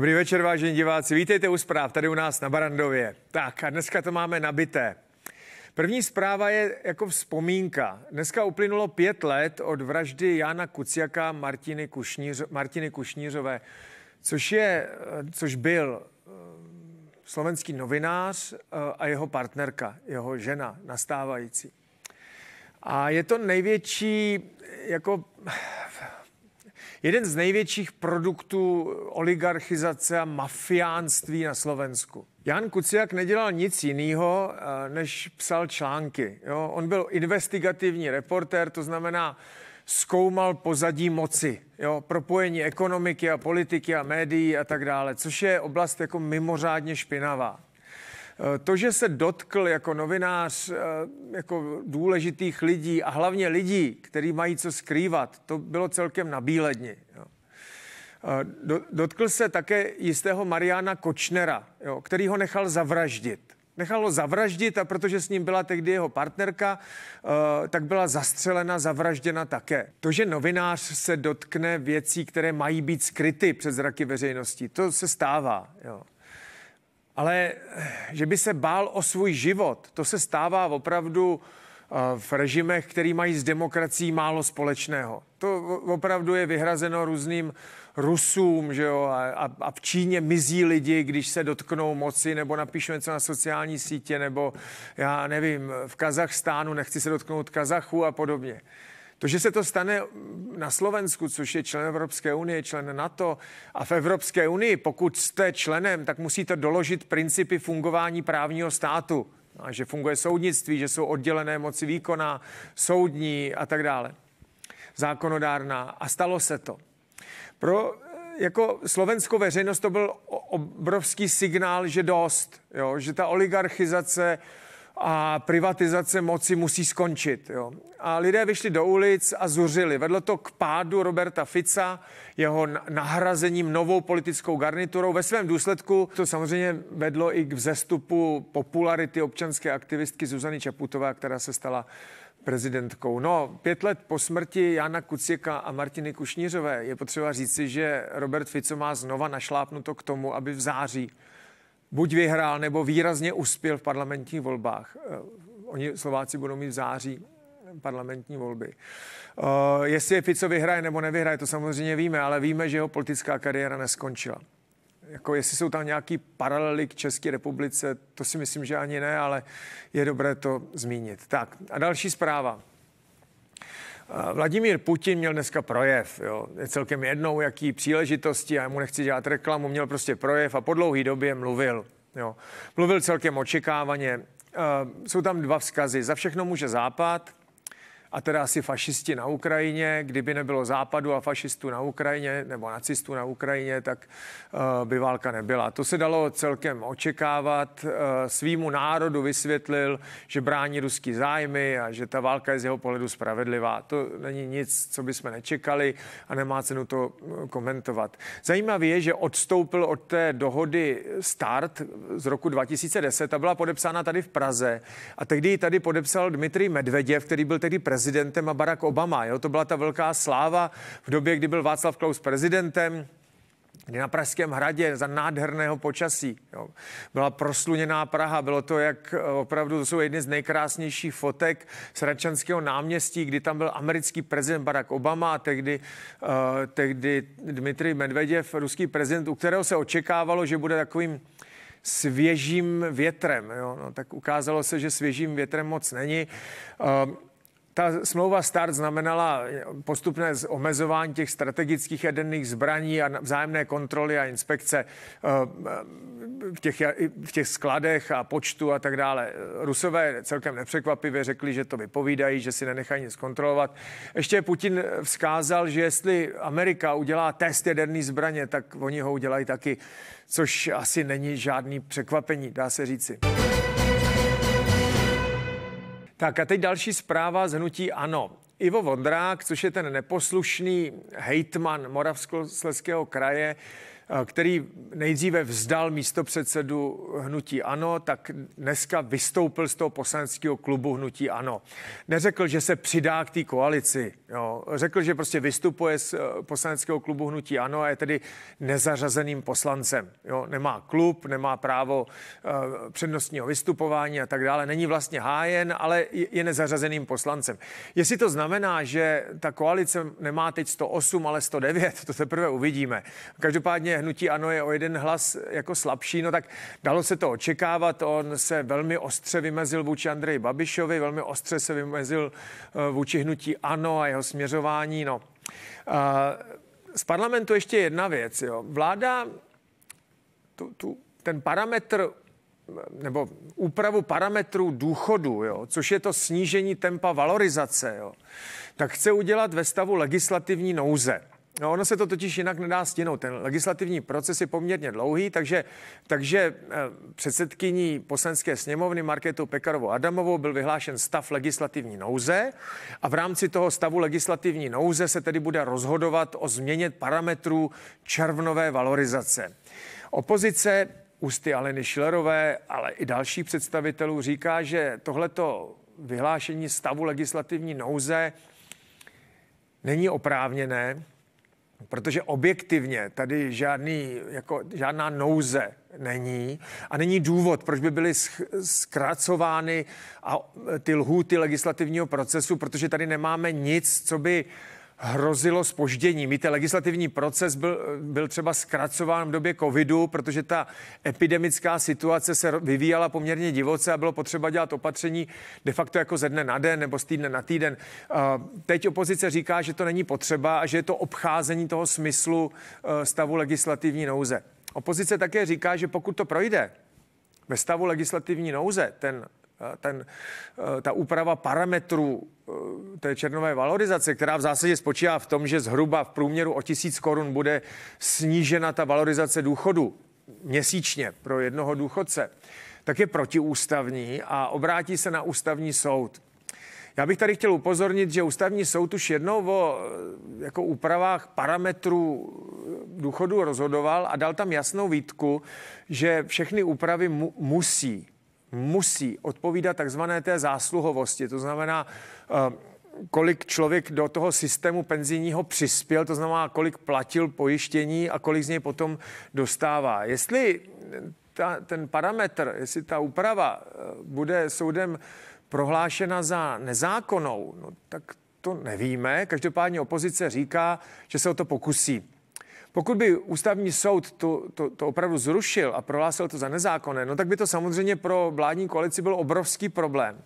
Dobrý večer, vážení diváci. Vítejte u zpráv tady u nás na Barandově. Tak a dneska to máme nabité. První zpráva je jako vzpomínka. Dneska uplynulo pět let od vraždy Jana Kuciaka Martiny, Kušníř, Martiny Kušnířové, což, je, eh, což byl eh, slovenský novinář eh, a jeho partnerka, jeho žena, nastávající. A je to největší jako jeden z největších produktů oligarchizace a mafiánství na Slovensku. Jan Kuciak nedělal nic jiného, eh, než psal články. Jo? On byl investigativní reportér, to znamená, zkoumal pozadí moci, jo, propojení ekonomiky a politiky a médií a tak dále, což je oblast jako mimořádně špinavá. Eh, to, že se dotkl jako novinář eh, jako důležitých lidí a hlavně lidí, kteří mají co skrývat, to bylo celkem na bíledni. Eh, do, dotkl se také jistého Mariana Kočnera, jo, který ho nechal zavraždit. Nechal ho zavraždit a protože s ním byla tehdy jeho partnerka, uh, tak byla zastřelena, zavražděna také. To, že novinář se dotkne věcí, které mají být skryty před zraky veřejnosti, to se stává. Jo. Ale eh, že by se bál o svůj život, to se stává opravdu eh, v režimech, který mají s demokracií málo společného. To opravdu je vyhrazeno různým Rusům, že jo, a, a v Číně mizí lidi, když se dotknou moci, nebo napíšou něco na sociální sítě, nebo já nevím, v Kazachstánu nechci se dotknout Kazachu a podobně. To, že se to stane na Slovensku, což je člen Evropské unie, člen NATO a v Evropské unii, pokud jste členem, tak musíte doložit principy fungování právního státu. A že funguje soudnictví, že jsou oddělené moci výkona, soudní a tak dále. Zákonodárná. A stalo se to. Pro jako slovenskou veřejnost to byl obrovský signál, že dost, jo, že ta oligarchizace a privatizace moci musí skončit. Jo. A lidé vyšli do ulic a zuřili. Vedlo to k pádu Roberta Fica, jeho nahrazením novou politickou garniturou. Ve svém důsledku to samozřejmě vedlo i k vzestupu popularity občanské aktivistky Zuzany Čaputové, která se stala prezidentkou. No, pět let po smrti Jana Kuciaka a Martiny Kušnířové je potřeba říci, že Robert Fico má znova našlápnuto k tomu, aby v září buď vyhrál nebo výrazně uspěl v parlamentních volbách. Eh, oni Slováci budou mít v září parlamentní volby. Uh, jestli je Fico vyhraje nebo nevyhraje, to samozřejmě víme, ale víme, že jeho politická kariéra neskončila. Jako jestli jsou tam nějaký paralely k České republice, to si myslím, že ani ne, ale je dobré to zmínit. Tak a další zpráva. Eh, Vladimír Putin měl dneska projev, jo. Je celkem jednou, jaký příležitosti, já mu nechci dělat reklamu, měl prostě projev a po dlouhý době mluvil. Jo. Mluvil celkem očekávaně. Eh, jsou tam dva vzkazy. Za všechno může Západ, a teda asi fašisti na Ukrajině, kdyby nebylo západu a fašistů na Ukrajině nebo nacistů na Ukrajině, tak eh, by válka nebyla. To se dalo celkem očekávat. Eh, svýmu národu vysvětlil, že brání ruský zájmy a že ta válka je z jeho pohledu spravedlivá. To není nic, co bychom nečekali a nemá cenu to eh, komentovat. Zajímavé je, že odstoupil od té dohody start z roku 2010 a byla podepsána tady v Praze. A tehdy ji tady podepsal Dmitrij Medveděv, který byl tedy prezident prezidentem a Barack Obama. Jo? To byla ta velká sláva v době, kdy byl Václav Klaus prezidentem, kdy na Pražském hradě za nádherného počasí. Jo. Byla prosluněná Praha, bylo to jak eh, opravdu, to jsou jedny z nejkrásnějších fotek z Račanského náměstí, kdy tam byl americký prezident Barack Obama a tehdy, uh, tehdy Dmitrij Medveděv, ruský prezident, u kterého se očekávalo, že bude takovým svěžím větrem. Jo. No, tak ukázalo se, že svěžím větrem moc není. Uh, ta smlouva START znamenala postupné omezování těch strategických jaderných zbraní a vzájemné kontroly a inspekce eh, eh, v těch, v těch skladech a počtu a tak dále. Rusové celkem nepřekvapivě řekli, že to vypovídají, že si nenechají nic kontrolovat. Ještě Putin vzkázal, že jestli Amerika udělá test jaderný zbraně, tak oni ho udělají taky, což asi není žádný překvapení, dá se říci. Tak a teď další zpráva z hnutí ANO. Ivo Vondrák, což je ten neposlušný hejtman Moravskosleského kraje, který nejdříve vzdal místo předsedu Hnutí Ano, tak dneska vystoupil z toho poslaneckého klubu Hnutí Ano. Neřekl, že se přidá k té koalici. Jo. Řekl, že prostě vystupuje z eh, poslaneckého klubu Hnutí Ano a je tedy nezařazeným poslancem. Jo. Nemá klub, nemá právo eh, přednostního vystupování a tak dále. Není vlastně hájen, ale je nezařazeným poslancem. Jestli to znamená, že ta koalice nemá teď 108, ale 109, to teprve uvidíme. Každopádně hnutí ano je o jeden hlas jako slabší, no tak dalo se to očekávat. On se velmi ostře vymezil vůči Andreji Babišovi, velmi ostře se vymezil eh, vůči hnutí ano a jeho směřování. No. Eh, z parlamentu ještě jedna věc. Jo. Vláda tu, tu, ten parametr nebo úpravu parametrů důchodu, jo, což je to snížení tempa valorizace, jo, tak chce udělat ve stavu legislativní nouze. No, ono se to totiž jinak nedá stihnout. Ten legislativní proces je poměrně dlouhý, takže, takže eh, předsedkyní poslanské sněmovny Markétou Pekarovou Adamovou byl vyhlášen stav legislativní nouze a v rámci toho stavu legislativní nouze se tedy bude rozhodovat o změně parametrů červnové valorizace. Opozice ústy Aleny Šilerové, ale i dalších představitelů říká, že tohleto vyhlášení stavu legislativní nouze není oprávněné, protože objektivně tady žádný, jako, žádná nouze není a není důvod, proč by byly zkracovány a e, ty lhůty legislativního procesu, protože tady nemáme nic, co by hrozilo spoždění. Víte, legislativní proces byl, byl třeba zkracován v době covidu, protože ta epidemická situace se vyvíjela poměrně divoce a bylo potřeba dělat opatření de facto jako ze dne na den nebo z týdne na týden. Teď opozice říká, že to není potřeba a že je to obcházení toho smyslu e, stavu legislativní nouze. Opozice také říká, že pokud to projde ve stavu legislativní nouze, ten ten, e, ta úprava parametrů e, té černové valorizace, která v zásadě spočívá v tom, že zhruba v průměru o tisíc korun bude snížena ta valorizace důchodu měsíčně pro jednoho důchodce, tak je protiústavní a obrátí se na ústavní soud. Já bych tady chtěl upozornit, že ústavní soud už jednou o e, jako úpravách parametrů důchodu rozhodoval a dal tam jasnou výtku, že všechny úpravy mu, musí musí odpovídat takzvané té zásluhovosti, to znamená, eh, kolik člověk do toho systému penzijního přispěl, to znamená, kolik platil pojištění a kolik z něj potom dostává. Jestli ta, ten parametr, jestli ta úprava eh, bude soudem prohlášena za nezákonnou, no, tak to nevíme. Každopádně opozice říká, že se o to pokusí. Pokud by ústavní soud to, to, to opravdu zrušil a prohlásil to za nezákonné, no tak by to samozřejmě pro vládní koalici byl obrovský problém.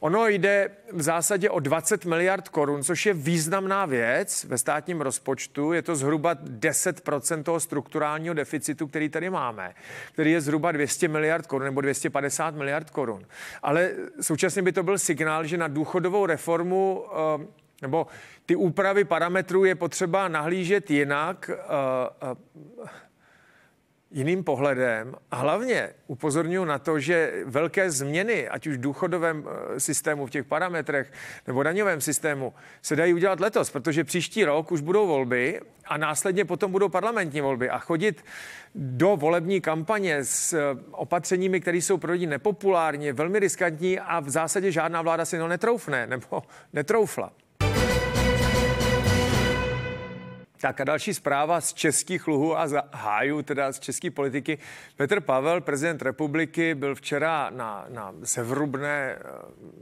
Ono jde v zásadě o 20 miliard korun, což je významná věc ve státním rozpočtu. Je to zhruba 10 toho strukturálního deficitu, který tady máme, který je zhruba 200 miliard korun nebo 250 miliard korun. Ale současně by to byl signál, že na důchodovou reformu eh, nebo ty úpravy parametrů je potřeba nahlížet jinak, eh, eh, jiným pohledem. A hlavně upozorňuji na to, že velké změny, ať už v důchodovém eh, systému, v těch parametrech nebo daňovém systému, se dají udělat letos, protože příští rok už budou volby a následně potom budou parlamentní volby. A chodit do volební kampaně s opatřeními, které jsou pro lidi nepopulární, velmi riskantní a v zásadě žádná vláda si to netroufne nebo netroufla. Tak a další zpráva z českých luhů a za hájů, teda z české politiky. Petr Pavel, prezident republiky, byl včera na, na sevrubné eh,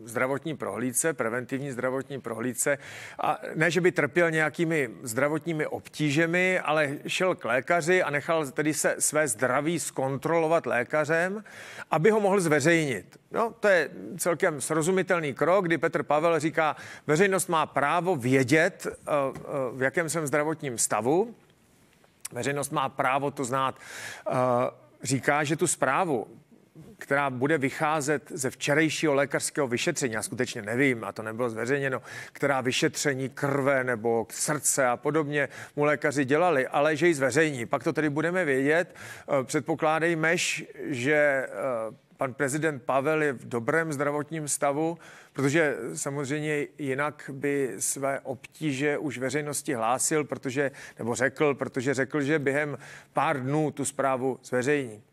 zdravotní prohlídce, preventivní zdravotní prohlídce. A ne, že by trpěl nějakými zdravotními obtížemi, ale šel k lékaři a nechal tedy se své zdraví zkontrolovat lékařem, aby ho mohl zveřejnit. No, to je celkem srozumitelný krok, kdy Petr Pavel říká, veřejnost má právo vědět, eh, eh, v jakém jsem zdravotním stavu. Veřejnost má právo to znát. Eh, říká, že tu zprávu která bude vycházet ze včerejšího lékařského vyšetření, já skutečně nevím, a to nebylo zveřejněno, která vyšetření krve nebo srdce a podobně mu lékaři dělali, ale že ji zveřejní. Pak to tedy budeme vědět. Předpokládejme, že pan prezident Pavel je v dobrém zdravotním stavu, protože samozřejmě jinak by své obtíže už veřejnosti hlásil, protože, nebo řekl, protože řekl, že během pár dnů tu zprávu zveřejní.